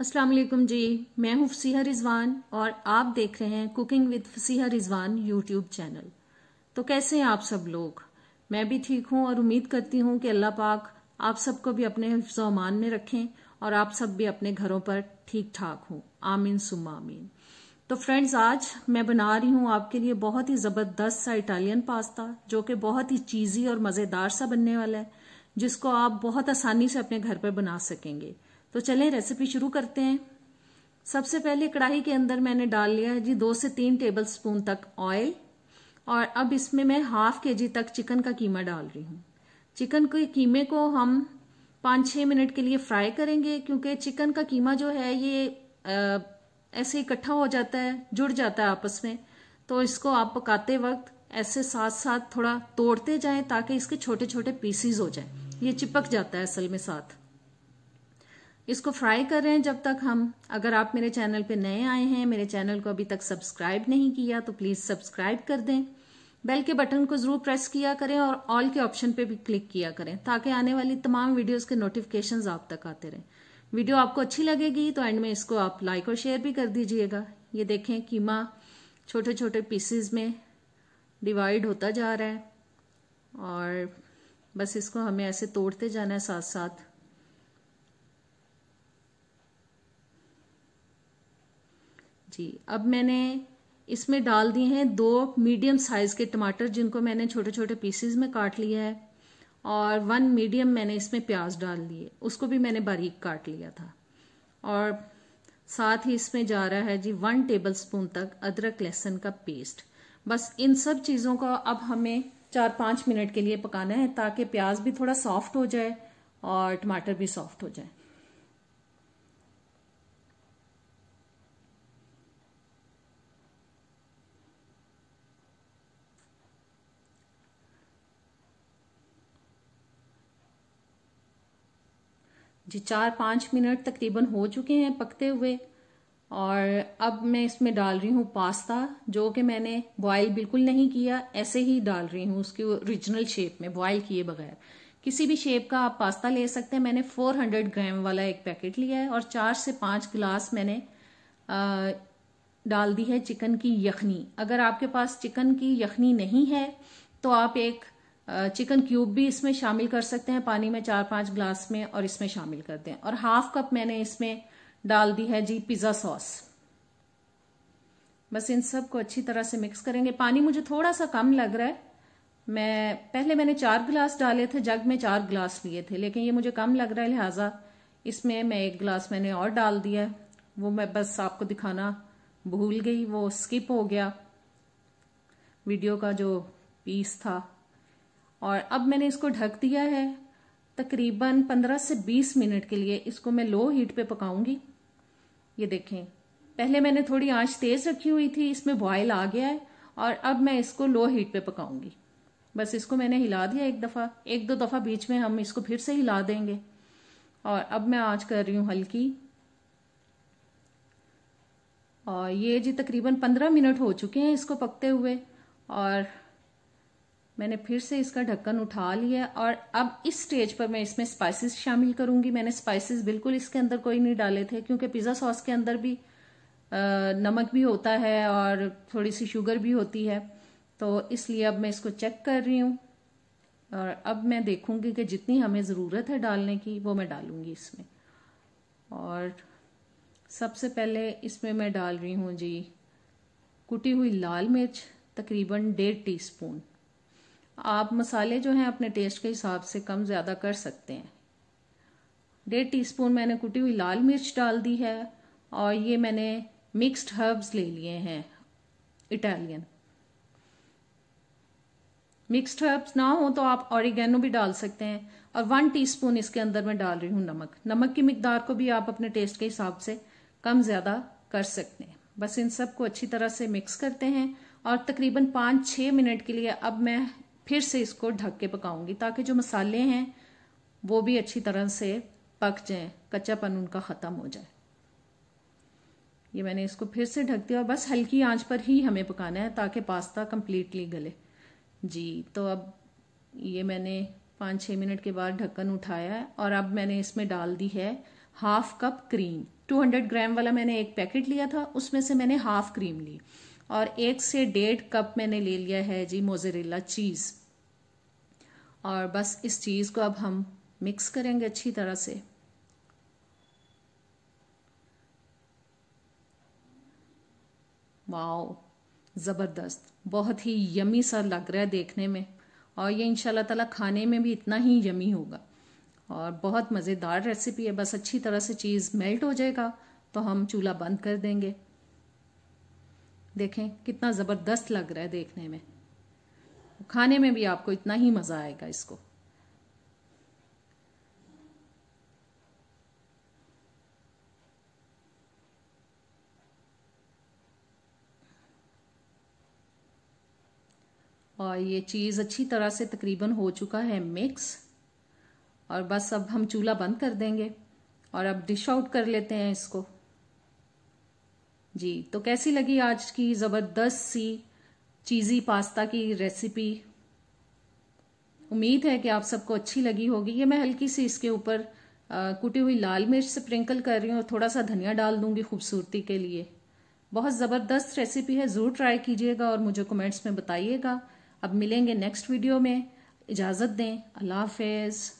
असलम जी मैं हूँ फसीहा रिजवान और आप देख रहे हैं cooking with Fasiha Rizwan YouTube channel तो कैसे हैं आप सब लोग मैं भी ठीक हूँ और उम्मीद करती हूँ कि अल्लाह पाक आप सबको भी अपने हिफ्जमान में रखें और आप सब भी अपने घरों पर ठीक ठाक हों आमीन सुम आमीन तो फ्रेंड्स आज मैं बना रही हूँ आपके लिए बहुत ही ज़बरदस्त सा इटालियन पास्ता जो कि बहुत ही चीज़ी और मज़ेदार सा बनने वाला है जिसको आप बहुत आसानी से अपने घर पर बना सकेंगे तो चलें रेसिपी शुरू करते हैं सबसे पहले कढ़ाई के अंदर मैंने डाल लिया है जी दो से तीन टेबल स्पून तक ऑयल और अब इसमें मैं हाफ के जी तक चिकन का कीमा डाल रही हूँ चिकन के कीमे को हम पाँच छः मिनट के लिए फ्राई करेंगे क्योंकि चिकन का कीमा जो है ये आ, ऐसे इकट्ठा हो जाता है जुड़ जाता है आपस में तो इसको आप पकाते वक्त ऐसे साथ साथ थोड़ा तोड़ते जाएं ताकि इसके छोटे छोटे पीसीज हो जाएं ये चिपक जाता है असल में साथ इसको फ्राई कर रहे हैं जब तक हम अगर आप मेरे चैनल पे नए आए हैं मेरे चैनल को अभी तक सब्सक्राइब नहीं किया तो प्लीज़ सब्सक्राइब कर दें बेल के बटन को ज़रूर प्रेस किया करें और ऑल के ऑप्शन पे भी क्लिक किया करें ताकि आने वाली तमाम वीडियोस के नोटिफिकेशंस आप तक आते रहें वीडियो आपको अच्छी लगेगी तो एंड में इसको आप लाइक और शेयर भी कर दीजिएगा ये देखें कीमा छोटे छोटे पीसीज में डिवाइड होता जा रहा है और बस इसको हमें ऐसे तोड़ते जाना है साथ साथ जी अब मैंने इसमें डाल दिए हैं दो मीडियम साइज़ के टमाटर जिनको मैंने छोटे छोटे पीसेज में काट लिया है और वन मीडियम मैंने इसमें प्याज डाल दिए उसको भी मैंने बारीक काट लिया था और साथ ही इसमें जा रहा है जी वन टेबल स्पून तक अदरक लहसुन का पेस्ट बस इन सब चीज़ों का अब हमें चार पाँच मिनट के लिए पकाना है ताकि प्याज भी थोड़ा सॉफ्ट हो जाए और टमाटर भी सॉफ्ट हो जाए जी चार पाँच मिनट तकरीबन हो चुके हैं पकते हुए और अब मैं इसमें डाल रही हूँ पास्ता जो कि मैंने बॉयल बिल्कुल नहीं किया ऐसे ही डाल रही हूँ उसकी ओरिजिनल शेप में बॉयल किए बगैर किसी भी शेप का आप पास्ता ले सकते हैं मैंने 400 ग्राम वाला एक पैकेट लिया है और चार से पाँच गिलास मैंने आ, डाल दी है चिकन की यखनी अगर आपके पास चिकन की यखनी नहीं है तो आप एक चिकन क्यूब भी इसमें शामिल कर सकते हैं पानी में चार पांच ग्लास में और इसमें शामिल कर दें और हाफ कप मैंने इसमें डाल दी है जी पिज़्ज़ा सॉस बस इन सब को अच्छी तरह से मिक्स करेंगे पानी मुझे थोड़ा सा कम लग रहा है मैं पहले मैंने चार गिलास डाले थे जग में चार गिलास लिए थे लेकिन ये मुझे कम लग रहा है लिहाजा इसमें मैं एक गिलास मैंने और डाल दिया वो मैं बस आपको दिखाना भूल गई वो स्किप हो गया वीडियो का जो पीस था और अब मैंने इसको ढक दिया है तकरीबन 15 से 20 मिनट के लिए इसको मैं लो हीट पे पकाऊंगी ये देखें पहले मैंने थोड़ी आंच तेज़ रखी हुई थी इसमें बॉयल आ गया है और अब मैं इसको लो हीट पे पकाऊंगी बस इसको मैंने हिला दिया एक दफ़ा एक दो दफ़ा बीच में हम इसको फिर से हिला देंगे और अब मैं आँच कर रही हूँ हल्की और ये जी तकरीबन पंद्रह मिनट हो चुके हैं इसको पकते हुए और मैंने फिर से इसका ढक्कन उठा लिया और अब इस स्टेज पर मैं इसमें स्पाइसेस शामिल करूंगी मैंने स्पाइसेस बिल्कुल इसके अंदर कोई नहीं डाले थे क्योंकि पिज़्ज़ा सॉस के अंदर भी नमक भी होता है और थोड़ी सी शुगर भी होती है तो इसलिए अब मैं इसको चेक कर रही हूँ और अब मैं देखूँगी कि जितनी हमें ज़रूरत है डालने की वो मैं डालूँगी इसमें और सबसे पहले इसमें मैं डाल रही हूँ जी कुटी हुई लाल मिर्च तकरीबन डेढ़ टीस्पून आप मसाले जो हैं अपने टेस्ट के हिसाब से कम ज़्यादा कर सकते हैं डेढ़ टीस्पून मैंने कुटी हुई लाल मिर्च डाल दी है और ये मैंने मिक्स्ड हर्ब्स ले लिए हैं इटालियन मिक्स्ड हर्ब्स ना हो तो आप ऑरिगेनो भी डाल सकते हैं और वन टीस्पून इसके अंदर मैं डाल रही हूँ नमक नमक की मकदार को भी आप अपने टेस्ट के हिसाब से कम ज़्यादा कर सकते हैं बस इन सब को अच्छी तरह से मिक्स करते हैं और तकरीबन पाँच छः मिनट के लिए अब मैं फिर से इसको ढक के पकाऊंगी ताकि जो मसाले हैं वो भी अच्छी तरह से पक जाएं कच्चापन उनका ख़त्म हो जाए ये मैंने इसको फिर से ढक दिया और बस हल्की आंच पर ही हमें पकाना है ताकि पास्ता कम्प्लीटली गले जी तो अब ये मैंने पाँच छः मिनट के बाद ढक्कन उठाया है और अब मैंने इसमें डाल दी है हाफ कप क्रीम 200 ग्राम वाला मैंने एक पैकेट लिया था उसमें से मैंने हाफ क्रीम ली और एक से डेढ़ कप मैंने ले लिया है जी मोजरेला चीज़ और बस इस चीज़ को अब हम मिक्स करेंगे अच्छी तरह से वाओ ज़बरदस्त बहुत ही यमी सा लग रहा है देखने में और ये इनशाला ताला खाने में भी इतना ही यमी होगा और बहुत मज़ेदार रेसिपी है बस अच्छी तरह से चीज़ मेल्ट हो जाएगा तो हम चूल्हा बंद कर देंगे देखें कितना ज़बरदस्त लग रहा है देखने में खाने में भी आपको इतना ही मज़ा आएगा इसको और ये चीज़ अच्छी तरह से तकरीबन हो चुका है मिक्स और बस अब हम चूल्हा बंद कर देंगे और अब डिश आउट कर लेते हैं इसको जी तो कैसी लगी आज की ज़बरदस्त सी चीज़ी पास्ता की रेसिपी उम्मीद है कि आप सबको अच्छी लगी होगी ये मैं हल्की सी इसके ऊपर कुटी हुई लाल मिर्च स्प्रिंकल कर रही हूँ और थोड़ा सा धनिया डाल दूंगी खूबसूरती के लिए बहुत ज़बरदस्त रेसिपी है ज़रूर ट्राई कीजिएगा और मुझे कमेंट्स में बताइएगा अब मिलेंगे नेक्स्ट वीडियो में इजाज़त दें अल्लाह हाफिज़